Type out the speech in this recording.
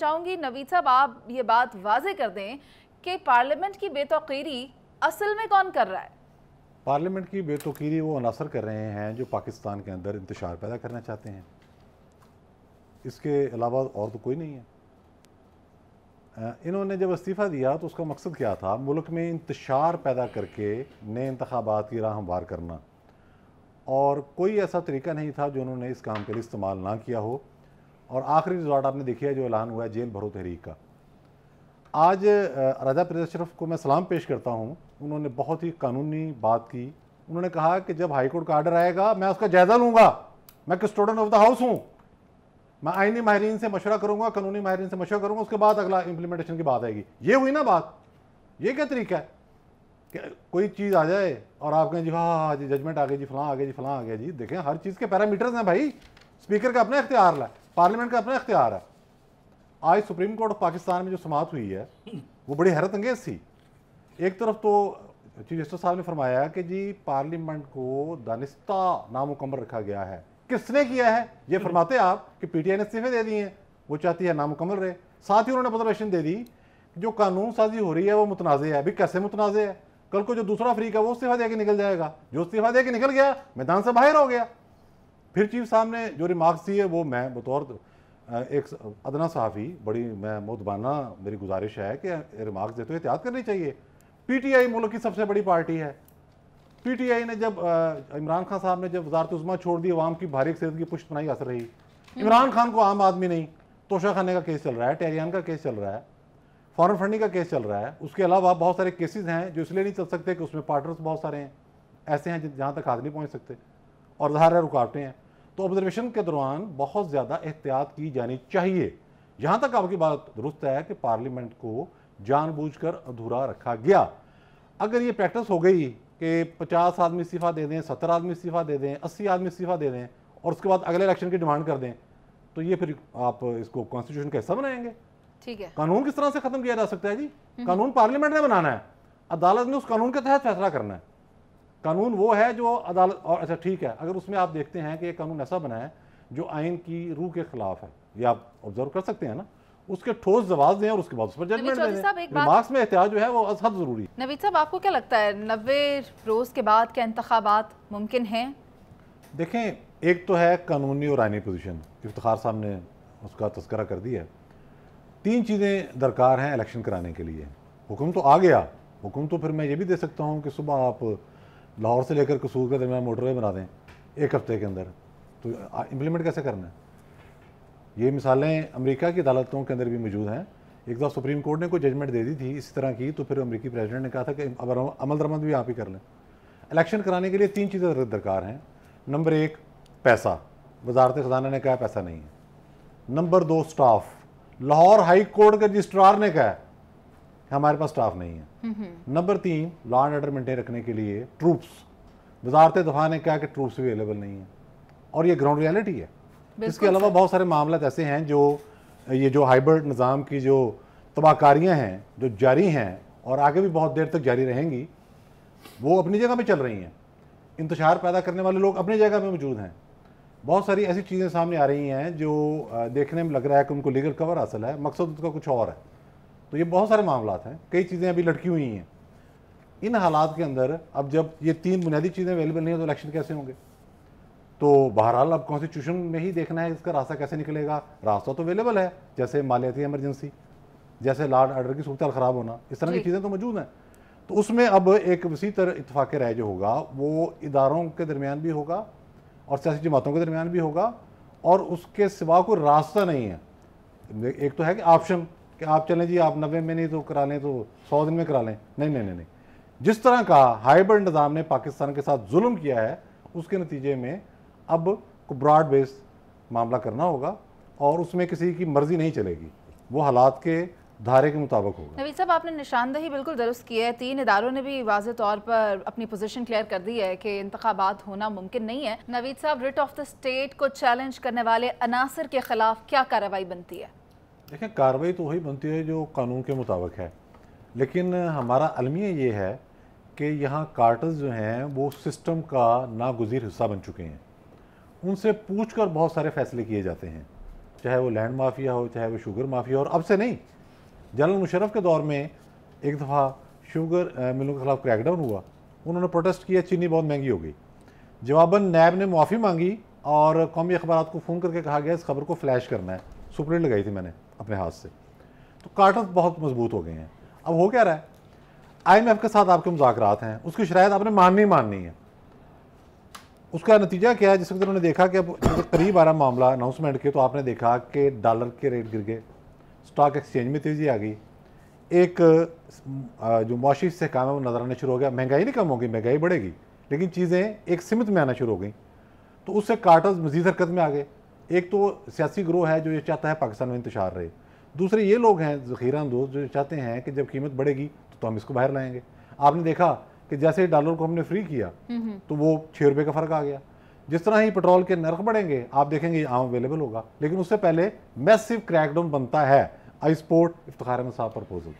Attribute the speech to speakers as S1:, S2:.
S1: चाहूँगी नवीद साहब आप ये बात वाजे कर दें कि पार्लियामेंट की बेतौकीरी असल में कौन कर रहा है पार्लियामेंट की बेतौकीरी वो अनासर कर रहे हैं जो पाकिस्तान के अंदर इंतशार पैदा करना चाहते हैं इसके अलावा और तो कोई नहीं है इन्होंने जब इस्तीफ़ा दिया तो उसका मकसद क्या था मुल्क में इंतशार पैदा करके नए इंतबात की राह हमवार करना और कोई ऐसा तरीका नहीं था जो उन्होंने इस काम के लिए इस्तेमाल ना किया हो और आखिरी रिजॉर्ट आपने देखी है जो ऐलान हुआ है जेल भरो तहरीक का आज राजा प्रजा शरफ़ को मैं सलाम पेश करता हूँ उन्होंने बहुत ही कानूनी बात की उन्होंने कहा कि जब हाईकोर्ट का आर्डर आएगा मैं उसका जायज़ा लूँगा मैं स्टूडेंट ऑफ द हाउस हूँ मैं आइनी माहरीन से मशवरा करूँगा कानूनी माहरीन से मशवरा करूँगा उसके बाद अगला इम्प्लीमेंटेशन की बात आएगी ये हुई ना बात ये क्या तरीका है कि कोई चीज़ आ जाए और आप कहें जी हाँ हाँ, हाँ जी जजमेंट आ गए जी फलां आ गया जी फलां आ गया जी देखें हर चीज़ के पैरामीटर्स हैं भाई स्पीकर का अपना इख्तियार लाए पार्लियामेंट का अपना इख्तियार है आज सुप्रीम कोर्ट ऑफ पाकिस्तान में जो समात हुई है वो बड़ी हैरत अंगेज थी एक तरफ तो चीफ जस्टिस साहब ने फरमाया कि जी पार्लियामेंट को दानिस्ता नामुकम्मल रखा गया है किसने किया है ये फरमाते आप कि पीटीआई ने इस्तीफे दे दिए हैं वो चाहती है नामुकम्मल रहे साथ ही उन्होंने ऑब्जर्वेशन दे दी जो कानून साजी हो रही है वो मुतनाज़ है अभी कैसे मुतनाज़ है कल को जो दूसरा फ्रीक है वो इस्तीफा दे के निकल जाएगा जो इस्तीफा दे के निकल गया मैदान से बाहर हो गया फिर चीफ साहब ने जो रिमार्क्स दिए वो मैं बतौर एक अदना साफ़ी बड़ी मैं मुतबाना मेरी गुजारिश है कि रिमार्क्स देते हुए एहतियात करनी चाहिए पीटीआई मुल्क की सबसे बड़ी पार्टी है पीटीआई ने जब इमरान खान साहब ने जब वजारत उस्मा छोड़ दी आवाम की भारी सेहत की पुष्ट बनाई असर रही हम्म। इमरान खान को आम आदमी नहीं तोशा खाने का केस चल रहा है टेरियान का केस चल रहा है फॉरन फंडिंग का केस चल रहा है उसके अलावा बहुत सारे केसेज हैं जो इसलिए नहीं चल सकते कि उसमें पार्टनर्स बहुत सारे हैं ऐसे हैं जहाँ तक हाथ नहीं पहुँच सकते और ज़ाहिर रुकावटें हैं तो ऑब्जर्वेशन के दौरान बहुत ज़्यादा एहतियात की जानी चाहिए यहाँ तक आपकी बात दुरुस्त है कि पार्लियामेंट को जानबूझकर अधूरा रखा गया अगर ये प्रैक्टिस हो गई कि 50 आदमी इस्तीफ़ा दे दें 70 आदमी इस्तीफ़ा दे दें 80 आदमी इस्तीफ़ा दे दें और उसके बाद अगले इलेक्शन की डिमांड कर दें तो ये फिर आप इसको कॉन्स्टिट्यूशन का हिस्सा बनाएंगे ठीक है कानून किस तरह से ख़त्म किया जा सकता है जी हम्म। कानून पार्लियामेंट ने बनाना है अदालत ने उस कानून के तहत फैसला करना है कानून वो है जो अदालत और अच्छा ठीक है अगर उसमें आप देखते हैं कि एक कानून ऐसा बनाए जो आइन की रूह के खिलाफ है ये आप ऑब्जर्व कर सकते हैं ना उसके ठोस जवाब दें और उसके बाद उस पर जजमेंट दें रिमार्क्स में एहतियात जो है वो असद जरूरी है नवीद साहब आपको क्या लगता है नबे रोज़ के बाद क्या इंतबात मुमकिन है देखें एक तो है कानूनी और आइनी पोजिशन इफ्तार साहब ने उसका तस्करा कर दिया है तीन चीज़ें दरकार हैं इलेक्शन कराने के लिए हुक्म तो आ गया हुक्म तो फिर मैं ये भी दे सकता हूँ कि सुबह आप लाहौर से लेकर कसूर के दरमियान मोटरवे बना दें एक हफ्ते के अंदर तो इम्प्लीमेंट कैसे करना है ये मिसालें अमेरिका की अदालतों के अंदर भी मौजूद हैं एक दफ़ा सुप्रीम कोर्ट ने कोई जजमेंट दे दी थी इसी तरह की तो फिर अमरीकी प्रेसिडेंट ने कहा था कि अब अमल दरामद भी आप ही कर लें इलेक्शन कराने के लिए तीन चीज़ें दरकार हैं नंबर एक पैसा वजारत खजाना ने कहा पैसा नहीं है नंबर दो स्टाफ लाहौर हाई कोर्ट के रजिस्ट्रार ने कहा हमारे पास स्टाफ नहीं है नंबर तीन लॉ एंड ऑर्डर मेंटेन रखने के लिए ट्रूप्स वजारत दफा ने कहा कि ट्रूप्स भी अवेलेबल नहीं है और ये ग्राउंड रियलिटी है इसके अलावा बहुत सारे मामले ऐसे हैं जो ये जो हाइब्रिड निज़ाम की जो तबाहकारियाँ हैं जो जारी हैं और आगे भी बहुत देर तक जारी रहेंगी वो अपनी जगह पर चल रही हैं इंतजार पैदा करने वाले लोग अपनी जगह पर मौजूद हैं बहुत सारी ऐसी चीज़ें सामने आ रही हैं जो देखने में लग रहा है कि उनको लीगल कवर हासिल है मकसद उनका कुछ और है तो ये बहुत सारे मामला हैं कई चीज़ें अभी लटकी हुई हैं इन हालात के अंदर अब जब ये तीन बुनियादी चीज़ें अवेलेबल नहीं हैं तो इलेक्शन कैसे होंगे तो बहरहाल अब कॉन्स्टिट्यूशन में ही देखना है इसका रास्ता कैसे निकलेगा रास्ता तो अवेलेबल है जैसे मालियाती एमरजेंसी जैसे लाड आर्डर की सूरत ख़राब होना इस तरह की चीज़ें तो मौजूद हैं तो उसमें अब एक वसी तर इतफाक़ राय जो होगा वो इदारों के दरमियान भी होगा और सियासी जमातों के दरमियान भी होगा और उसके सिवा कोई रास्ता नहीं है एक तो है कि ऑप्शन कि आप चलें जी आप नब्बे में नहीं तो करा लें तो सौ दिन में करा लें नहीं नहीं नहीं नहीं जिस तरह का हाइब्रिड निज़ाम ने पाकिस्तान के साथ जुल्म किया है उसके नतीजे में अब को ब्रॉड बेस्ड मामला करना होगा और उसमें किसी की मर्ज़ी नहीं चलेगी वो हालात के धारे के मुताबिक होगा नवीद साहब आपने निशानदही बिल्कुल दुरुस्त की है तीन इदारों ने भी वाज तौर पर अपनी पोजीशन क्लियर कर दी है कि इंतबात होना मुमकिन नहीं है नवीद साहब रिट ऑफ द स्टेट को चैलेंज करने वाले अनासर के खिलाफ क्या कार्रवाई बनती है देखें कार्रवाई तो वही बनती है जो कानून के मुताबिक है लेकिन हमारा अलमिया ये है कि यहाँ कार्टर्स जो हैं वो सिस्टम का नागजीर हिस्सा बन चुके हैं उनसे पूछ कर बहुत सारे फैसले किए जाते हैं चाहे वो लैंड माफिया हो चाहे वो शुगर माफिया हो और अब से नहीं जनरल मुशरफ के दौर में एक दफ़ा शुगर मिलों के खिलाफ क्रैकडाउन हुआ उन्होंने प्रोटेस्ट किया चीनी बहुत महंगी हो गई जवाबन नैब ने माफ़ी मांगी और कौमी अखबार को फ़ोन करके कहा गया इस खबर को फ्लैश करना है सुपरेट लगाई थी मैंने अपने हाथ से तो कार्टर बहुत मजबूत हो गए हैं अब हो क्या रहा है आईएमएफ के साथ आपके मुजाकर हैं उसकी शरात आपने माननी माननी है उसका नतीजा क्या है जिस वक्त उन्होंने देखा कि अब करीब आ रहा मामला अनाउंसमेंट के तो आपने देखा कि डॉलर के रेट गिर गए स्टॉक एक्सचेंज में तेज़ी आ गई एक जो मुआशी से काम है वो नजर आना शुरू हो गया महंगाई नहीं कम होगी महंगाई बढ़ेगी लेकिन चीज़ें एक सीमित में आना शुरू हो गई तो उससे कार्टर्स मजीद हरकत में आ गए एक तो सियासी ग्रोह है जो ये चाहता है पाकिस्तान में इंतजार रहे दूसरे ये लोग हैं जखीरा दोस्त जो चाहते हैं कि जब कीमत बढ़ेगी तो, तो हम इसको बाहर लाएंगे आपने देखा कि जैसे डॉलर को हमने फ्री किया हम्म, हम्म। तो वो छः रुपये का फ़र्क आ गया जिस तरह ही पेट्रोल के नर्क बढ़ेंगे आप देखेंगे आम अवेलेबल होगा लेकिन उससे पहले मैसिव क्रैकडाउन बनता है आई स्पोर्ट इफ्तार साहब प्रपोजल